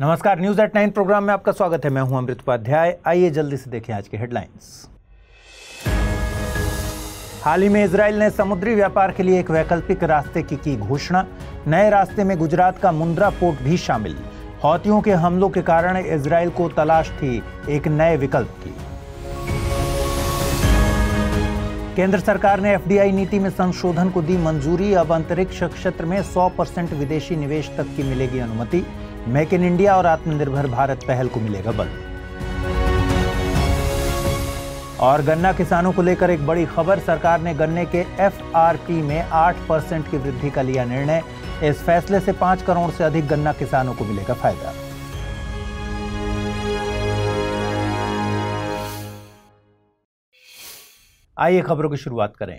नमस्कार news at nine programme में आपका स्वागत है मैं हूं अमृत उपाध्याय आइए जल्दी से देखें आज की हेडलाइंस हाल ही में इसराइल ने समुद्री व्यापार के लिए एक वैकल्पिक रास्ते की की घोषणा नए रास्ते में गुजरात का मुंद्रा पोर्ट भी शामिल हौतियों के हमलों के कारण इसराइल को तलाश थी एक नए विकल्प की केंद्र सरकार ने एफडीआई नीति में संशोधन को दी मंजूरी अब अंतरिक्ष क्षेत्र में 100 परसेंट विदेशी निवेश तक की मिलेगी अनुमति मेक इन इंडिया और आत्मनिर्भर भारत पहल को मिलेगा बल और गन्ना किसानों को लेकर एक बड़ी खबर सरकार ने गन्ने के एफआरपी में 8 परसेंट की वृद्धि का लिया निर्णय इस फैसले से पांच करोड़ से अधिक गन्ना किसानों को मिलेगा फायदा आइए खबरों की शुरुआत करें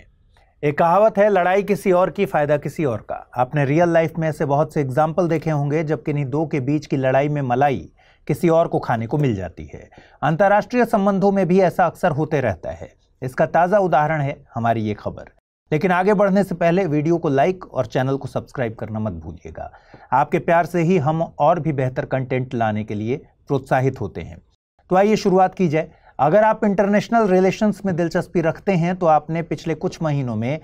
एक कहावत है लड़ाई किसी और की फ़ायदा किसी और का आपने रियल लाइफ में ऐसे बहुत से एग्जाम्पल देखे होंगे जब किन्हीं दो के बीच की लड़ाई में मलाई किसी और को खाने को मिल जाती है अंतर्राष्ट्रीय संबंधों में भी ऐसा अक्सर होते रहता है इसका ताज़ा उदाहरण है हमारी ये खबर लेकिन आगे बढ़ने से पहले वीडियो को लाइक और चैनल को सब्सक्राइब करना मत भूलिएगा आपके प्यार से ही हम और भी बेहतर कंटेंट लाने के लिए प्रोत्साहित होते हैं तो आइए शुरुआत की जाए अगर आप इंटरनेशनल रिलेशंस में दिलचस्पी रखते हैं तो आपने पिछले कुछ महीनों में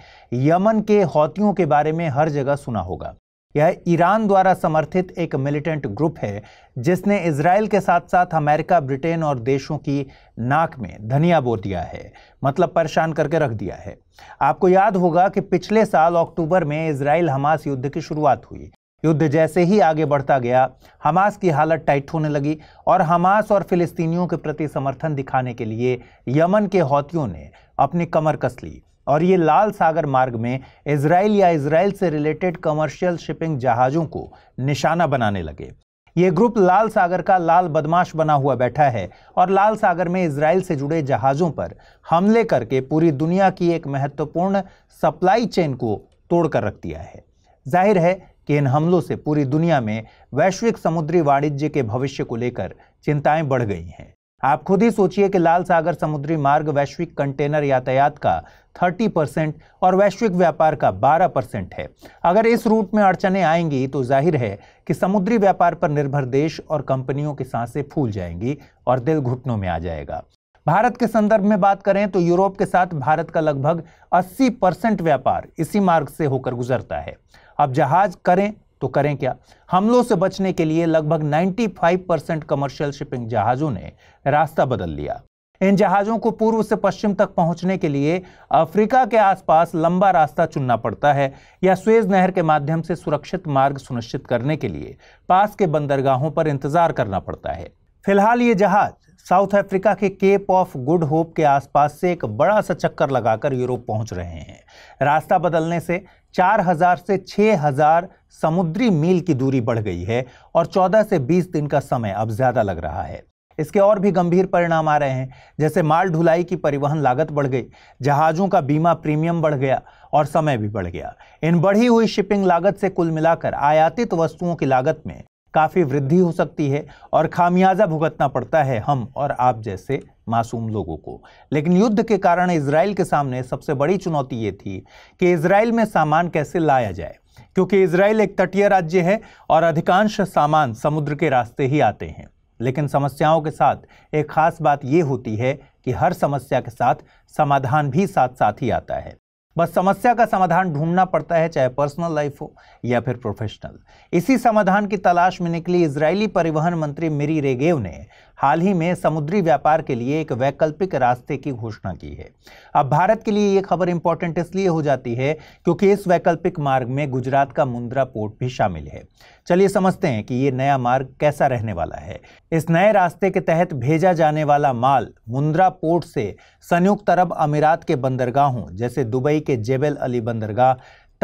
यमन के हौतियों के बारे में हर जगह सुना होगा यह ईरान द्वारा समर्थित एक मिलिटेंट ग्रुप है जिसने इसराइल के साथ साथ अमेरिका ब्रिटेन और देशों की नाक में धनिया बो दिया है मतलब परेशान करके रख दिया है आपको याद होगा कि पिछले साल अक्टूबर में इसराइल हमास युद्ध की शुरुआत हुई युद्ध जैसे ही आगे बढ़ता गया हमास की हालत टाइट होने लगी और हमास और फिलिस्तीनियों के प्रति समर्थन दिखाने के लिए यमन के हौतियों ने अपनी कमर कस ली और ये लाल सागर मार्ग में इसराइल या इसराइल से रिलेटेड कमर्शियल शिपिंग जहाज़ों को निशाना बनाने लगे ये ग्रुप लाल सागर का लाल बदमाश बना हुआ बैठा है और लाल सागर में इसराइल से जुड़े जहाज़ों पर हमले करके पूरी दुनिया की एक महत्वपूर्ण सप्लाई चेन को तोड़कर रख दिया है जाहिर है कि इन हमलों से पूरी दुनिया में वैश्विक समुद्री वाणिज्य के भविष्य को लेकर चिंताएं बढ़ गई हैं आप खुद ही सोचिए कि लाल सागर समुद्री मार्ग वैश्विक कंटेनर यातायात का थर्टी परसेंट और वैश्विक व्यापार का बारह परसेंट है अगर इस रूट में अड़चने आएंगी तो जाहिर है कि समुद्री व्यापार पर निर्भर देश और कंपनियों की सांसें फूल जाएंगी और दिल घुटनों में आ जाएगा भारत के संदर्भ में बात करें तो यूरोप के साथ भारत का लगभग 80 परसेंट व्यापार इसी मार्ग से होकर गुजरता है अब जहाज करें तो करें क्या हमलों से बचने के लिए लगभग 95 परसेंट कमर्शियल शिपिंग जहाज़ों ने रास्ता बदल लिया इन जहाज़ों को पूर्व से पश्चिम तक पहुंचने के लिए अफ्रीका के आसपास लंबा रास्ता चुनना पड़ता है या स्वेज नहर के माध्यम से सुरक्षित मार्ग सुनिश्चित करने के लिए पास के बंदरगाहों पर इंतज़ार करना पड़ता है फिलहाल ये जहाज़ साउथ अफ्रीका के केप ऑफ गुड होप के आसपास से एक बड़ा सा चक्कर लगाकर यूरोप पहुंच रहे हैं रास्ता बदलने से 4000 से 6000 समुद्री मील की दूरी बढ़ गई है और 14 से 20 दिन का समय अब ज़्यादा लग रहा है इसके और भी गंभीर परिणाम आ रहे हैं जैसे माल ढुलाई की परिवहन लागत बढ़ गई जहाज़ों का बीमा प्रीमियम बढ़ गया और समय भी बढ़ गया इन बढ़ी हुई शिपिंग लागत से कुल मिलाकर आयातित वस्तुओं की लागत में काफ़ी वृद्धि हो सकती है और खामियाजा भुगतना पड़ता है हम और आप जैसे मासूम लोगों को लेकिन युद्ध के कारण इसराइल के सामने सबसे बड़ी चुनौती ये थी कि इसराइल में सामान कैसे लाया जाए क्योंकि इसराइल एक तटीय राज्य है और अधिकांश सामान समुद्र के रास्ते ही आते हैं लेकिन समस्याओं के साथ एक खास बात ये होती है कि हर समस्या के साथ समाधान भी साथ साथ ही आता है बस समस्या का समाधान ढूंढना पड़ता है चाहे पर्सनल लाइफ हो या फिर प्रोफेशनल इसी समाधान की तलाश में निकली इजरायली परिवहन मंत्री मिरी रेगेव ने हाल ही में समुद्री व्यापार के लिए एक वैकल्पिक रास्ते की घोषणा की है अब भारत के लिए ये खबर इंपॉर्टेंट इसलिए हो जाती है क्योंकि इस वैकल्पिक मार्ग में गुजरात का मुंद्रा पोर्ट भी शामिल है चलिए समझते हैं कि ये नया मार्ग कैसा रहने वाला है इस नए रास्ते के तहत भेजा जाने वाला माल मुंद्रा पोर्ट से संयुक्त अरब अमीरात के बंदरगाहों जैसे दुबई के जेबेल अली बंदरगाह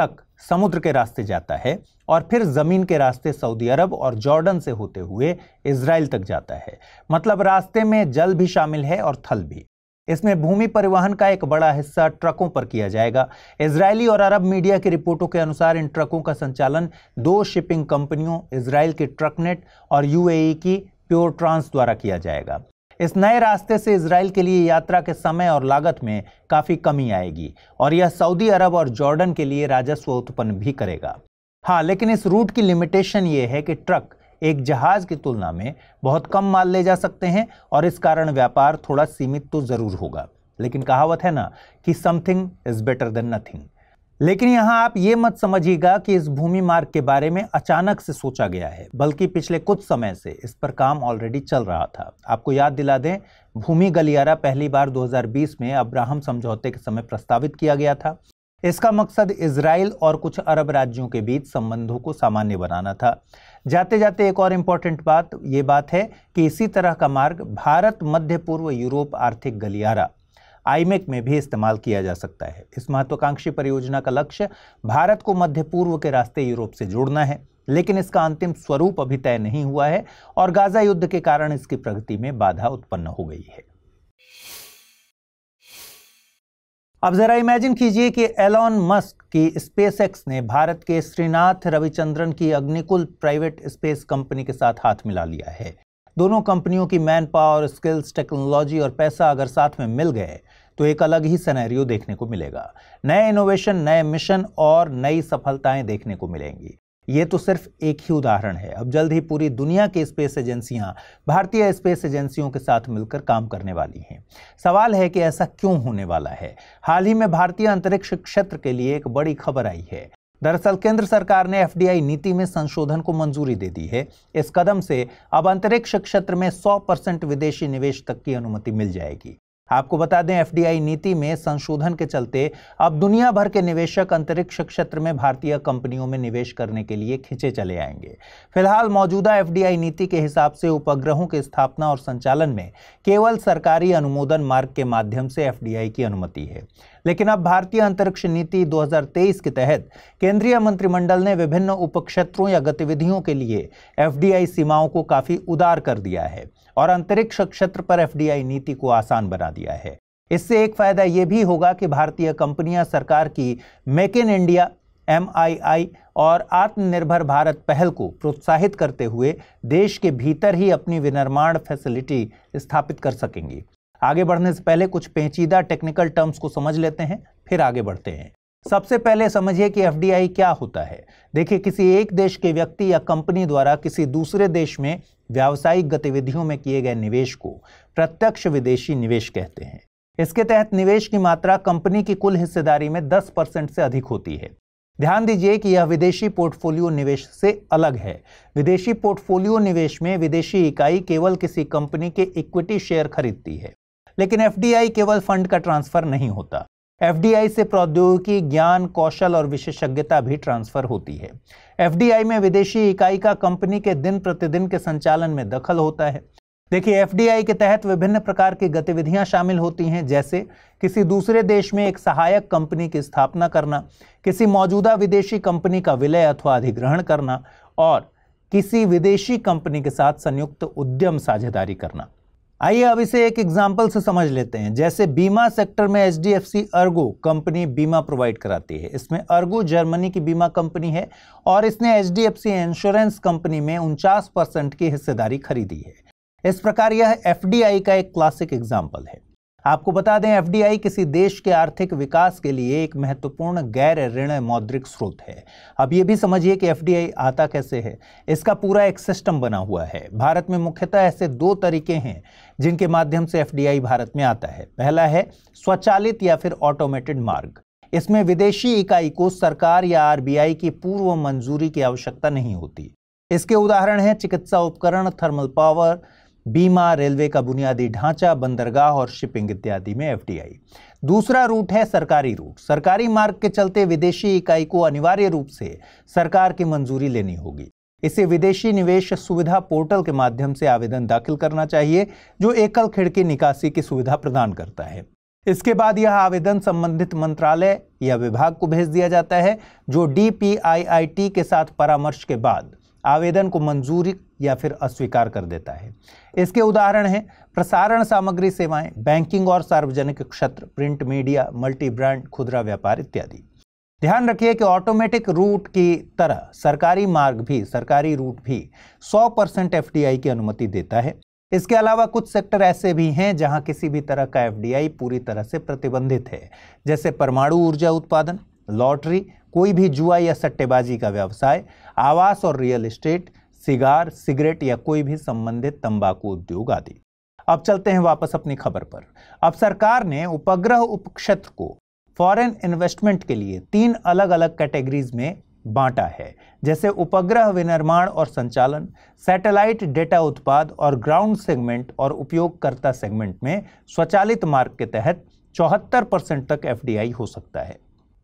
तक समुद्र के रास्ते जाता है और फिर ज़मीन के रास्ते सऊदी अरब और जॉर्डन से होते हुए इसराइल तक जाता है मतलब रास्ते में जल भी शामिल है और थल भी इसमें भूमि परिवहन का एक बड़ा हिस्सा ट्रकों पर किया जाएगा इसराइली और अरब मीडिया की रिपोर्टों के अनुसार इन ट्रकों का संचालन दो शिपिंग कंपनियों इसराइल के ट्रकनेट और यूएई की प्योर ट्रांस द्वारा किया जाएगा इस नए रास्ते से इसराइल के लिए यात्रा के समय और लागत में काफ़ी कमी आएगी और यह सऊदी अरब और जॉर्डन के लिए राजस्व उत्पन्न भी करेगा हाँ लेकिन इस रूट की लिमिटेशन ये है कि ट्रक एक जहाज की तुलना में बहुत कम माल ले जा सकते हैं और इस कारण व्यापार थोड़ा सीमित तो ज़रूर होगा लेकिन कहावत है ना कि something is better than nothing लेकिन यहाँ आप ये मत समझिएगा कि इस भूमि मार्ग के बारे में अचानक से सोचा गया है बल्कि पिछले कुछ समय से इस पर काम ऑलरेडी चल रहा था आपको याद दिला दें भूमि गलियारा पहली बार 2020 में अब्राहम समझौते के समय प्रस्तावित किया गया था इसका मकसद इसराइल और कुछ अरब राज्यों के बीच संबंधों को सामान्य बनाना था जाते जाते एक और इम्पॉर्टेंट बात ये बात है कि इसी तरह का मार्ग भारत मध्य पूर्व यूरोप आर्थिक गलियारा आईमेक में भी इस्तेमाल किया जा सकता है इस महत्वाकांक्षी परियोजना का लक्ष्य भारत को मध्य पूर्व के रास्ते यूरोप से जोड़ना है लेकिन इसका अंतिम स्वरूप अभी तय नहीं हुआ है और गाजा युद्ध के कारण इसकी प्रगति में बाधा उत्पन्न हो गई है अब जरा इमेजिन कीजिए कि एलॉन मस्क की स्पेसएक्स ने भारत के श्रीनाथ रविचंद्रन की अग्निकुल प्राइवेट स्पेस कंपनी के साथ हाथ मिला लिया है दोनों कंपनियों की मैन पावर स्किल्स टेक्नोलॉजी और पैसा अगर साथ में मिल गए तो एक अलग ही सिनेरियो देखने को मिलेगा नए इनोवेशन नए मिशन और नई सफलताएं देखने को मिलेंगी ये तो सिर्फ एक ही उदाहरण है अब जल्द ही पूरी दुनिया की स्पेस एजेंसियां भारतीय स्पेस एजेंसियों के साथ मिलकर काम करने वाली हैं सवाल है कि ऐसा क्यों होने वाला है हाल ही में भारतीय अंतरिक्ष क्षेत्र के लिए एक बड़ी खबर आई है दरअसल केंद्र सरकार ने एफ नीति में संशोधन को मंजूरी दे दी है इस कदम से अब अंतरिक्ष क्षेत्र में 100 परसेंट विदेशी निवेश तक की अनुमति मिल जाएगी आपको बता दें एफडीआई नीति में संशोधन के चलते अब दुनिया भर के निवेशक अंतरिक्ष क्षेत्र में भारतीय कंपनियों में निवेश करने के लिए खींचे चले आएंगे फिलहाल मौजूदा एफडीआई नीति के हिसाब से उपग्रहों के स्थापना और संचालन में केवल सरकारी अनुमोदन मार्ग के माध्यम से एफडीआई की अनुमति है लेकिन अब भारतीय अंतरिक्ष नीति 2023 के तहत केंद्रीय मंत्रिमंडल ने विभिन्न उपक्षेत्रों या गतिविधियों के लिए एफडीआई सीमाओं को काफ़ी उदार कर दिया है और अंतरिक्ष क्षेत्र पर एफडीआई नीति को आसान बना दिया है इससे एक फायदा यह भी होगा कि भारतीय कंपनियां सरकार की मेक इन इंडिया एम और आत्मनिर्भर भारत पहल को प्रोत्साहित करते हुए देश के भीतर ही अपनी विनिर्माण फैसिलिटी स्थापित कर सकेंगी आगे बढ़ने से पहले कुछ पेचीदा टेक्निकल टर्म्स को समझ लेते हैं फिर आगे बढ़ते हैं सबसे पहले समझिए कि एफ क्या होता है देखिए किसी एक देश के व्यक्ति या कंपनी द्वारा किसी दूसरे देश में व्यावसायिक गतिविधियों में किए गए निवेश को प्रत्यक्ष विदेशी निवेश कहते हैं इसके तहत निवेश की मात्रा कंपनी की कुल हिस्सेदारी में 10 परसेंट से अधिक होती है ध्यान दीजिए कि यह विदेशी पोर्टफोलियो निवेश से अलग है विदेशी पोर्टफोलियो निवेश में विदेशी इकाई केवल किसी कंपनी के इक्विटी शेयर खरीदती है लेकिन एफ केवल फंड का ट्रांसफर नहीं होता एफ से प्रौद्योगिकी ज्ञान कौशल और विशेषज्ञता भी ट्रांसफर होती है एफ में विदेशी इकाई का कंपनी के दिन प्रतिदिन के संचालन में दखल होता है देखिए एफ के तहत विभिन्न प्रकार की गतिविधियां शामिल होती हैं जैसे किसी दूसरे देश में एक सहायक कंपनी की स्थापना करना किसी मौजूदा विदेशी कंपनी का विलय अथवा अधिग्रहण करना और किसी विदेशी कंपनी के साथ संयुक्त उद्यम साझेदारी करना आइए अब इसे एक एग्जाम्पल से समझ लेते हैं जैसे बीमा सेक्टर में H D F C Ergo company बीमा प्रोवाइड कराती है इसमें अर्गो जर्मनी की बीमा कंपनी है और इसने H D F C insurance company में उनचास परसेंट की हिस्सेदारी खरीदी है इस प्रकार यह एफ डी आई का एक क्लासिक एग्जाम्पल है आपको बता दें एफडीआई किसी देश के आर्थिक विकास के लिए एक महत्वपूर्ण गैर ऋण मौद्रिक स्रोत है अब ये भी समझिए कि एफडीआई आता कैसे है इसका पूरा एक सिस्टम बना हुआ है भारत में मुख्यतः ऐसे दो तरीके हैं जिनके माध्यम से एफडीआई भारत में आता है पहला है स्वचालित या फिर ऑटोमेटेड मार्ग इसमें विदेशी इकाई को सरकार या आरबीआई की पूर्व मंजूरी की आवश्यकता नहीं होती इसके उदाहरण हैं चिकित्सा उपकरण थर्मल पावर बीमा रेलवे का बुनियादी ढांचा बंदरगाह और शिपिंग इत्यादि में एफ दूसरा रूट है सरकारी रूट सरकारी मार्ग के चलते विदेशी इकाई को अनिवार्य रूप से सरकार की मंजूरी लेनी होगी इसे विदेशी निवेश सुविधा पोर्टल के माध्यम से आवेदन दाखिल करना चाहिए जो एकल खिड़की निकासी की सुविधा प्रदान करता है इसके बाद यह आवेदन संबंधित मंत्रालय या विभाग को भेज दिया जाता है जो डीपीआईआईटी के साथ परामर्श के बाद आवेदन को मंजूरी या फिर अस्वीकार कर देता है इसके उदाहरण हैं प्रसारण सामग्री सेवाएं बैंकिंग और सार्वजनिक क्षेत्र प्रिंट मीडिया मल्टी ब्रांड खुदरा व्यापार इत्यादि ध्यान रखिए कि ऑटोमेटिक रूट की तरह सरकारी मार्ग भी सरकारी रूट भी 100 परसेंट एफ की अनुमति देता है इसके अलावा कुछ सेक्टर ऐसे भी हैं जहां किसी भी तरह का एफ पूरी तरह से प्रतिबंधित है जैसे परमाणु ऊर्जा उत्पादन लॉटरी कोई भी जुआ या सट्टेबाजी का व्यवसाय आवास और रियल इस्टेट सिगार सिगरेट या कोई भी संबंधित तंबाकू उद्योग आदि अब चलते हैं वापस अपनी खबर पर अब सरकार ने उपग्रह उपक्षेत्र को फॉरेन इन्वेस्टमेंट के लिए तीन अलग अलग कैटेगरीज में बांटा है जैसे उपग्रह विनिर्माण और संचालन सैटेलाइट डेटा उत्पाद और ग्राउंड सेगमेंट और उपयोगकर्ता सेगमेंट में स्वचालित मार्ग के तहत चौहत्तर परसेंट तक एफडीआई हो सकता है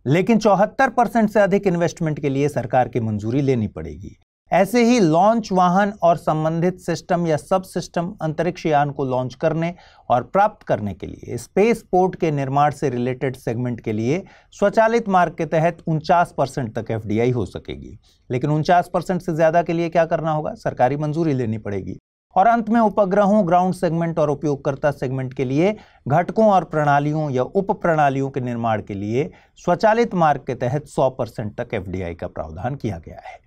लेकिन चौहत्तर परसेंट से अधिक इन्वेस्टमेंट के लिए सरकार की मंजूरी लेनी पड़ेगी ऐसे ही लॉन्च वाहन और संबंधित सिस्टम या सब सिस्टम अंतरिक्ष यान को लॉन्च करने और प्राप्त करने के लिए स्पेस पोर्ट के निर्माण से रिलेटेड सेगमेंट के लिए स्वचालित मार्ग के तहत उनचास परसेंट तक एफ हो सकेगी लेकिन उनचास परसेंट से ज़्यादा के लिए क्या करना होगा सरकारी मंजूरी लेनी पड़ेगी और अंत में उपग्रहों ग्राउंड सेगमेंट और उपयोगकर्ता सेगमेंट के लिए घटकों और प्रणालियों या उप प्रणालियों के निर्माण के लिए स्वचालित मार्ग के तहत 100 परसेंट तक एफ का प्रावधान किया गया है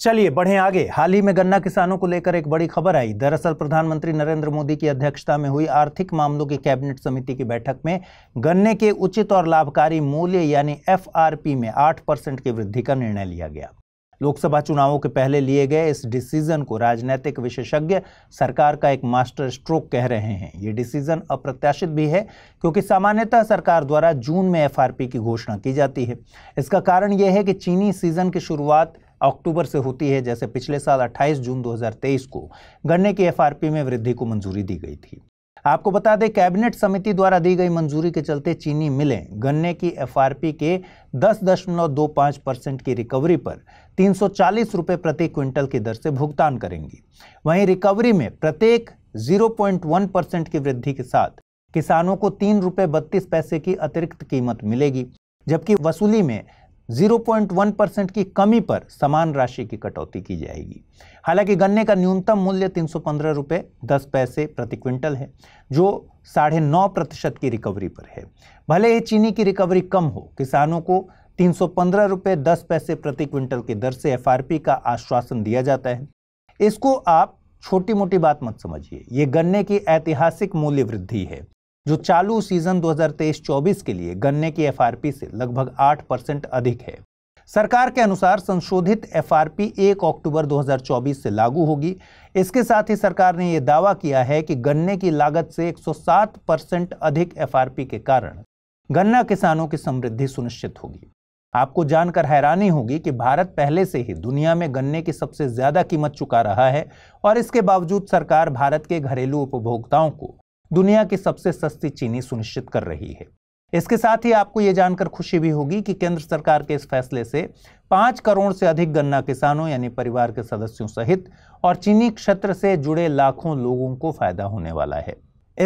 चलिए बढ़े आगे हाल ही में गन्ना किसानों को लेकर एक बड़ी खबर आई दरअसल प्रधानमंत्री नरेंद्र मोदी की अध्यक्षता में हुई आर्थिक मामलों की कैबिनेट समिति की बैठक में गन्ने के उचित और लाभकारी मूल्य यानी एफ में आठ परसेंट की वृद्धि का निर्णय लिया गया लोकसभा चुनावों के पहले लिए गए इस डिसीजन को राजनीतिक विशेषज्ञ सरकार का एक मास्टर स्ट्रोक कह रहे हैं ये डिसीजन अप्रत्याशित भी है क्योंकि सामान्यतः सरकार द्वारा जून में एफआरपी की घोषणा की जाती है इसका कारण यह है कि चीनी सीजन की शुरुआत अक्टूबर से होती है जैसे पिछले साल 28 जून 2023 को गन्ने की एफआरपी में वृद्धि को मंजूरी दी गई थी आपको बता दें कैबिनेट समिति द्वारा दी गई मंजूरी के चलते चीनी मिलें गन्ने की एफआरपी के 10.25 परसेंट की रिकवरी पर तीन रुपए प्रति क्विंटल की दर से भुगतान करेंगी वहीं रिकवरी में प्रत्येक 0.1 परसेंट की वृद्धि के साथ किसानों को तीन रुपये बत्तीस पैसे की अतिरिक्त कीमत मिलेगी जबकि वसूली में 0.1 परसेंट की कमी पर समान राशि की कटौती की जाएगी हालांकि गन्ने का न्यूनतम मूल्य तीन सौ पंद्रह रुपये दस पैसे प्रति क्विंटल है जो साढ़े नौ प्रतिशत की रिकवरी पर है भले ही चीनी की रिकवरी कम हो किसानों को तीन सौ पंद्रह रुपये दस पैसे प्रति क्विंटल की दर से एफआरपी का आश्वासन दिया जाता है इसको आप छोटी मोटी बात मत समझिए ये गन्ने की ऐतिहासिक मूल्य वृद्धि है जो चालू सीजन 2023-24 के लिए गन्ने की एफआरपी से लगभग 8 परसेंट अधिक है सरकार के अनुसार संशोधित एफआरपी 1 अक्टूबर 2024 से लागू होगी इसके साथ ही सरकार ने यह दावा किया है कि गन्ने की लागत से 107 परसेंट अधिक एफआरपी के कारण गन्ना किसानों की समृद्धि सुनिश्चित होगी आपको जानकर हैरानी होगी कि भारत पहले से ही दुनिया में गन्ने की सबसे ज्यादा कीमत चुका रहा है और इसके बावजूद सरकार भारत के घरेलू उपभोक्ताओं को दुनिया की सबसे सस्ती चीनी सुनिश्चित कर रही है इसके साथ ही आपको यह जानकर खुशी भी होगी कि केंद्र सरकार के इस फैसले से पांच करोड़ से अधिक गन्ना किसानों यानी परिवार के सदस्यों सहित और चीनी क्षेत्र से जुड़े लाखों लोगों को फायदा होने वाला है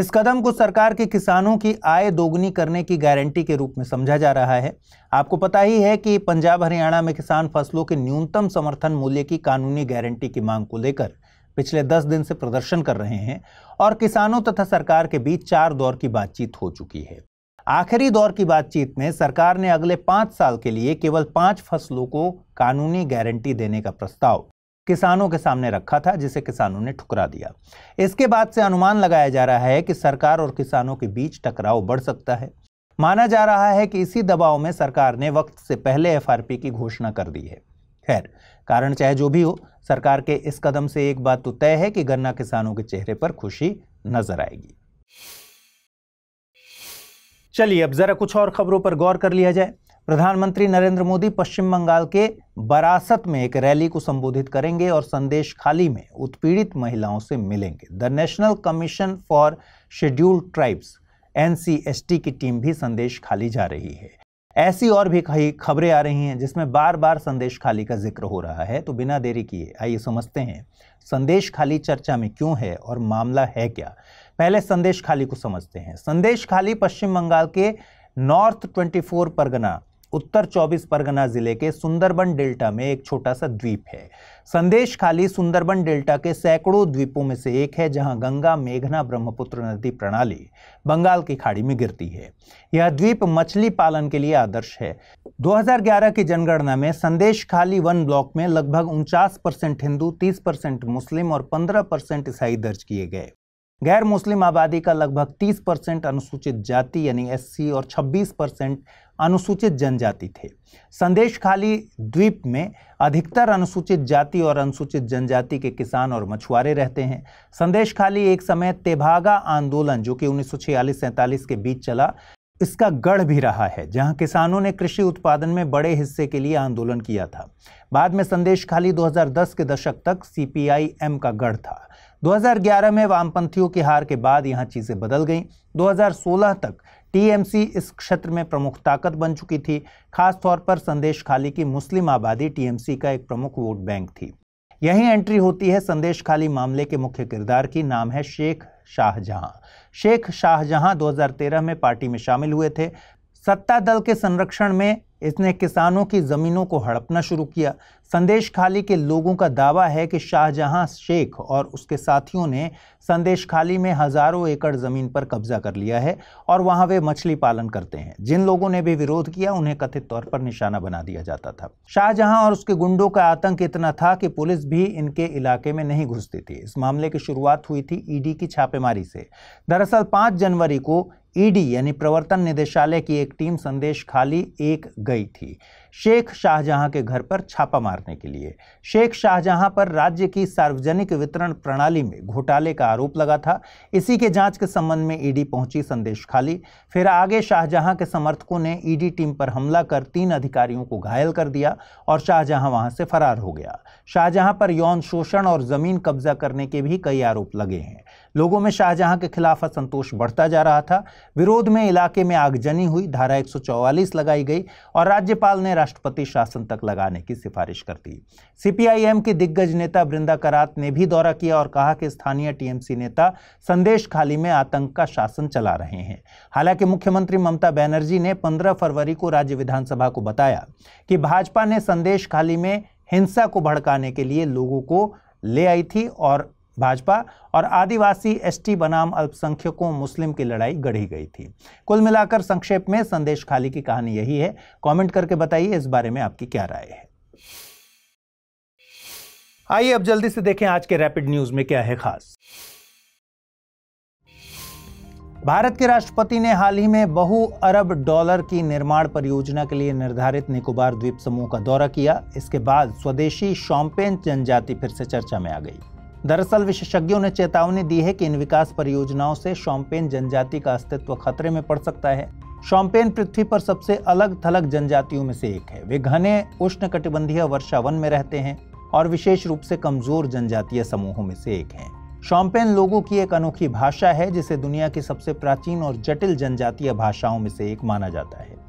इस कदम को सरकार के किसानों की आय दोगुनी करने की गारंटी के रूप में समझा जा रहा है आपको पता ही है कि पंजाब हरियाणा में किसान फसलों के न्यूनतम समर्थन मूल्य की कानूनी गारंटी की मांग को लेकर पिछले दस दिन से प्रदर्शन कर रहे हैं और किसानों तथा सरकार के बीच चार दौर की बातचीत हो चुकी है आखिरी दौर की बातचीत में सरकार ने अगले पांच साल के लिए केवल पांच फसलों को कानूनी गारंटी देने का प्रस्ताव किसानों के सामने रखा था जिसे किसानों ने ठुकरा दिया इसके बाद से अनुमान लगाया जा रहा है कि सरकार और किसानों के बीच टकराव बढ़ सकता है माना जा रहा है कि इसी दबाव में सरकार ने वक्त से पहले एफआरपी की घोषणा कर दी है खैर कारण चाहे जो भी हो सरकार के इस कदम से एक बात तो तय है कि गन्ना किसानों के चेहरे पर खुशी नजर आएगी चलिए अब जरा कुछ और खबरों पर गौर कर लिया जाए प्रधानमंत्री नरेंद्र मोदी पश्चिम बंगाल के बरासत में एक रैली को संबोधित करेंगे और संदेश खाली में उत्पीड़ित महिलाओं से मिलेंगे the National Commission for Scheduled Tribes एन की टीम भी संदेश खाली जा रही है ऐसी और भी कई खबरें आ रही हैं जिसमें बार बार संदेश खाली का जिक्र हो रहा है तो बिना देरी किए आइए समझते हैं संदेश खाली चर्चा में क्यों है और मामला है क्या पहले संदेश खाली को समझते हैं संदेश खाली पश्चिम बंगाल के नॉर्थ 24 परगना उत्तर 24 परगना जिले के सुंदरबन डेल्टा में एक छोटा सा द्वीप है संदेश खाली सुंदरबन डेल्टा के सैकड़ों द्वीपों में से एक है जहां गंगा मेघना ब्रह्मपुत्र नदी प्रणाली बंगाल की खाड़ी में गिरती है यह द्वीप मछली पालन के लिए आदर्श है 2011 की जनगणना में संदेश खाली वन ब्लॉक में लगभग उनचास परसेंट हिंदू तीस परसेंट मुस्लिम और पंद्रह परसेंट ईसाई दर्ज किए गए गैर मुस्लिम आबादी का लगभग 30 परसेंट अनुसूचित जाति यानी एससी और 26 परसेंट अनुसूचित जनजाति थे संदेश खाली द्वीप में अधिकतर अनुसूचित जाति और अनुसूचित जनजाति के किसान और मछुआरे रहते हैं संदेश खाली एक समय तेभागा आंदोलन जो कि उन्नीस सौ के बीच चला इसका गढ़ भी रहा है जहां किसानों ने कृषि उत्पादन में बड़े हिस्से के लिए आंदोलन किया था बाद में संदेश खाली 2010 के दशक तक सी का गढ़ था 2011 में वामपंथियों की हार के बाद यहां चीज़ें बदल गईं 2016 तक टीएमसी इस क्षेत्र में प्रमुख ताकत बन चुकी थी खासतौर पर संदेश खाली की मुस्लिम आबादी टीएमसी का एक प्रमुख वोट बैंक थी यही एंट्री होती है संदेश खाली मामले के मुख्य किरदार की नाम है शेख शाहजहां शेख शाहजहां 2013 में पार्टी में शामिल हुए थे सत्ता दल के संरक्षण में इसने किसानों की ज़मीनों को हड़पना शुरू किया संदेश खाली के लोगों का दावा है कि शाहजहां शेख और उसके साथियों ने संदेश खाली में हज़ारों एकड़ ज़मीन पर कब्जा कर लिया है और वहां वे मछली पालन करते हैं जिन लोगों ने भी विरोध किया उन्हें कथित तौर पर निशाना बना दिया जाता था शाहजहां और उसके गुंडों का आतंक इतना था कि पुलिस भी इनके इलाके में नहीं घुसती थी इस मामले की शुरुआत हुई थी ईडी की छापेमारी से दरअसल पांच जनवरी को ईडी यानी प्रवर्तन निदेशालय की एक टीम संदेश खाली एक गई थी शेख शाहजहां के घर पर छापा मारने के लिए शेख शाहजहां पर राज्य की सार्वजनिक वितरण प्रणाली में घोटाले का आरोप लगा था इसी के जांच के संबंध में ईडी पहुंची संदेश खाली फिर आगे शाहजहां के समर्थकों ने ईडी टीम पर हमला कर तीन अधिकारियों को घायल कर दिया और शाहजहां वहां से फरार हो गया शाहजहां पर यौन शोषण और जमीन कब्जा करने के भी कई आरोप लगे हैं लोगों में शाहजहां के खिलाफ असंतोष बढ़ता जा रहा था विरोध में इलाके में आगजनी हुई धारा 144 लगाई गई और राज्यपाल ने राष्ट्रपति शासन तक लगाने की सिफारिश कर दी सीपीआईएम के दिग्गज नेता वृंदा करात ने भी दौरा किया और कहा कि स्थानीय टीएमसी नेता संदेश खाली में आतंक का शासन चला रहे हैं हालांकि मुख्यमंत्री ममता बनर्जी ने 15 फरवरी को राज्य विधानसभा को बताया कि भाजपा ने संदेश खाली में हिंसा को भड़काने के लिए लोगों को ले आई थी और भाजपा और आदिवासी एसटी बनाम अल्पसंख्यकों मुस्लिम की लड़ाई गढ़ी गई थी कुल मिलाकर संक्षेप में संदेश खाली की कहानी यही है कमेंट करके बताइए इस बारे में आपकी क्या राय है आइए अब जल्दी से देखें आज के रैपिड न्यूज में क्या है खास भारत के राष्ट्रपति ने हाल ही में बहु अरब डॉलर की निर्माण परियोजना के लिए निर्धारित निकोबार द्वीप समूह का दौरा किया इसके बाद स्वदेशी शॉम्पेन जनजाति फिर से चर्चा में आ गई दरअसल विशेषज्ञों ने चेतावनी दी है कि इन विकास परियोजनाओं से शॉम्पेन जनजाति का अस्तित्व खतरे में पड़ सकता है शॉम्पेन पृथ्वी पर सबसे अलग थलग जनजातियों में से एक है वे घने उष्णकटिबंधीय वन में रहते हैं और विशेष रूप से कमजोर जनजातीय समूहों में से एक हैं शॉम्पेन लोगों की एक अनोखी भाषा है जिसे दुनिया की सबसे प्राचीन और जटिल जनजातीय भाषाओं में से एक माना जाता है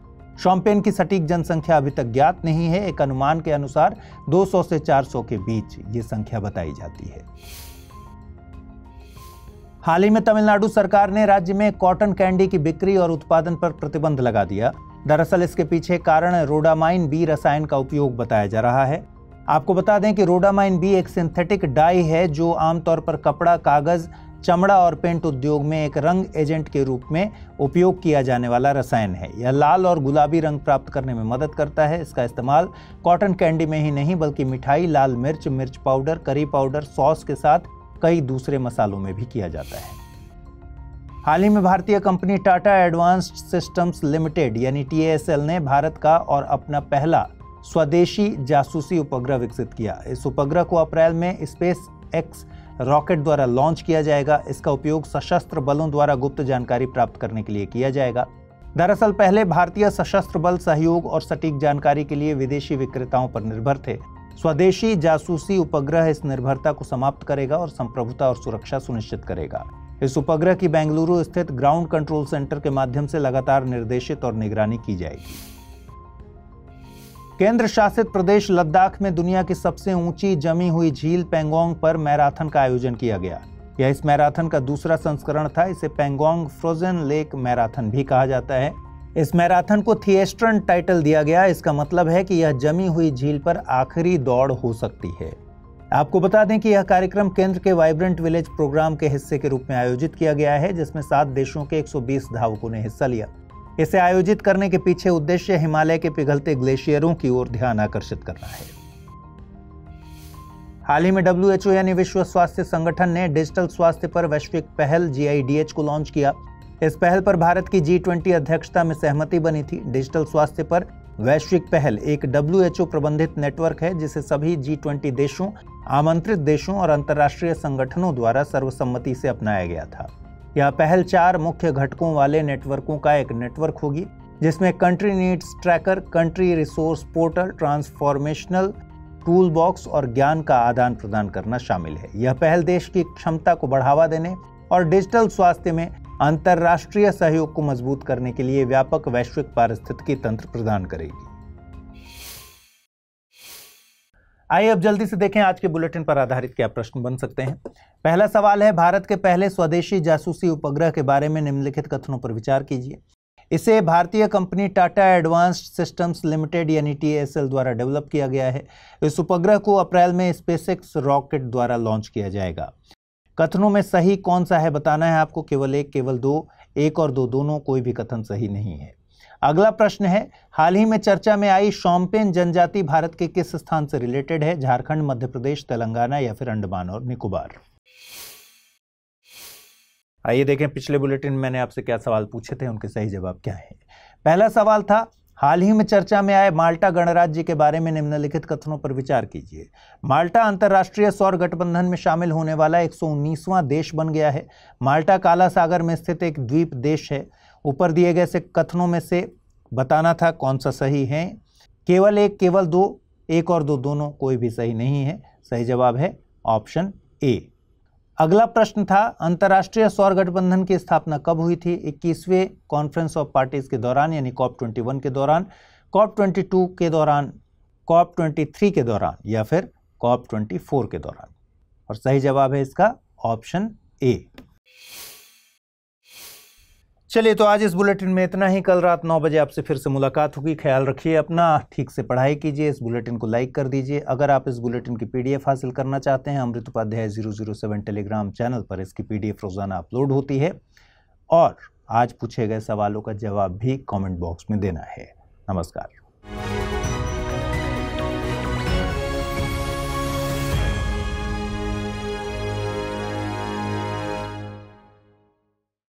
शॉम्पेन की सटीक जनसंख्या अभी तक ज्ञात नहीं है एक अनुमान के अनुसार 200 से 400 के बीच ये संख्या बताई जाती है हाल ही में तमिलनाडु सरकार ने राज्य में कॉटन कैंडी की बिक्री और उत्पादन पर प्रतिबंध लगा दिया दरअसल इसके पीछे कारण रोडामाइन बी रसायन का उपयोग बताया जा रहा है आपको बता दें कि रोडामाइन बी एक सिंथेटिक डाई है जो आमतौर पर कपड़ा कागज चमड़ा और पेंट उद्योग में एक रंग एजेंट के रूप में उपयोग किया जाने वाला रसायन है यह लाल और गुलाबी रंग प्राप्त करने में मदद करता है इसका इस्तेमाल कॉटन कैंडी में ही नहीं बल्कि मिठाई लाल मिर्च मिर्च पाउडर करी पाउडर सॉस के साथ कई दूसरे मसालों में भी किया जाता है हाल ही में भारतीय कंपनी टाटा एडवांस्ड सिस्टम्स लिमिटेड यानी टी ने भारत का और अपना पहला स्वदेशी जासूसी उपग्रह विकसित किया इस उपग्रह को अप्रैल में स्पेस एक्स रॉकेट द्वारा लॉन्च किया जाएगा इसका उपयोग सशस्त्र बलों द्वारा गुप्त जानकारी प्राप्त करने के लिए किया जाएगा दरअसल पहले भारतीय सशस्त्र बल सहयोग और सटीक जानकारी के लिए विदेशी विक्रेताओं पर निर्भर थे स्वदेशी जासूसी उपग्रह इस निर्भरता को समाप्त करेगा और संप्रभुता और सुरक्षा सुनिश्चित करेगा इस उपग्रह की बेंगलुरु स्थित ग्राउंड कंट्रोल सेंटर के माध्यम से लगातार निर्देशित और निगरानी की जाएगी केंद्र शासित प्रदेश लद्दाख में दुनिया की सबसे ऊंची जमी हुई झील पेंगोंग पर मैराथन का आयोजन किया गया यह इस मैराथन का दूसरा संस्करण था इसे पेंगोंग फ्रोजन लेक मैराथन भी कहा जाता है इस मैराथन को थिएस्ट्रन टाइटल दिया गया इसका मतलब है कि यह जमी हुई झील पर आखिरी दौड़ हो सकती है आपको बता दें कि यह कार्यक्रम केंद्र के वाइब्रेंट विलेज प्रोग्राम के हिस्से के रूप में आयोजित किया गया है जिसमें सात देशों के 120 धावकों ने हिस्सा लिया इसे आयोजित करने के पीछे उद्देश्य हिमालय के पिघलते ग्लेशियरों की ओर ध्यान आकर्षित करना है हाल ही में डब्ल्यू यानी विश्व स्वास्थ्य संगठन ने डिजिटल स्वास्थ्य पर वैश्विक पहल जी को लॉन्च किया इस पहल पर भारत की जी ट्वेंटी अध्यक्षता में सहमति बनी थी डिजिटल स्वास्थ्य पर वैश्विक पहल एक डब्ल्यू प्रबंधित नेटवर्क है जिसे सभी जी ट्वेंटी देशों आमंत्रित देशों और अंतर्राष्ट्रीय संगठनों द्वारा सर्वसम्मति से अपनाया गया था यह पहल चार मुख्य घटकों वाले नेटवर्कों का एक नेटवर्क होगी जिसमें country needs tracker country resource portal transformational tool box और ज्ञान का आदान प्रदान करना शामिल है यह पहल देश की क्षमता को बढ़ावा देने और डिजिटल स्वास्थ्य में अंतर्राष्ट्रीय सहयोग को मजबूत करने के लिए व्यापक वैश्विक पारिस्थितिकी तंत्र प्रदान करेगी आइए अब जल्दी से देखें आज के बुलेटिन पर आधारित क्या प्रश्न बन सकते हैं पहला सवाल है भारत के पहले स्वदेशी जासूसी उपग्रह के बारे में निम्नलिखित कथनों पर विचार कीजिए इसे भारतीय कंपनी टाटा एडवांस्ड सिस्टम्स लिमिटेड यानी टी द्वारा डेवलप किया गया है इस उपग्रह को अप्रैल में स्पेसएक्स रॉकेट द्वारा लॉन्च किया जाएगा कथनों में सही कौन सा है बताना है आपको केवल एक केवल दो एक और दो दोनों कोई भी कथन सही नहीं है अगला प्रश्न है हाल ही में चर्चा में आई शॉम्पेन जनजाति भारत के किस स्थान से रिलेटेड है झारखंड मध्य प्रदेश तेलंगाना या फिर अंडमान और निकोबार आइए देखें पिछले बुलेटिन मैंने आपसे क्या सवाल पूछे थे उनके सही जवाब क्या है पहला सवाल था हाल ही में चर्चा में आए माल्टा गणराज्य के बारे में निम्नलिखित कथनों पर विचार कीजिए माल्टा अंतर्राष्ट्रीय सौर गठबंधन में शामिल होने वाला एक देश बन गया है माल्टा काला सागर में स्थित एक द्वीप देश है ऊपर दिए गए से कथनों में से बताना था कौन सा सही है केवल एक केवल दो एक और दो दोनों कोई भी सही नहीं है सही जवाब है ऑप्शन ए अगला प्रश्न था अंतर्राष्ट्रीय सौर गठबंधन की स्थापना कब हुई थी 21वें कॉन्फ्रेंस ऑफ पार्टीज के दौरान यानी कॉप 21 के दौरान कॉप 22 के दौरान कॉप 23 के दौरान या फिर कॉप 24 के दौरान और सही जवाब है इसका ऑप्शन ए चलिए तो आज इस बुलेटिन में इतना ही कल रात नौ बजे आपसे फिर से मुलाकात होगी ख्याल रखिए अपना ठीक से पढ़ाई कीजिए इस बुलेटिन को लाइक कर दीजिए अगर आप इस बुलेटिन की पीडीएफ हासिल करना चाहते हैं Amrit Upadhyay zero zero seven Telegram channel पर इसकी पीडीएफ रोज़ाना अपलोड होती है और आज पूछे गए सवालों का जवाब भी कमेंट बॉक्स में देना है नमस्कार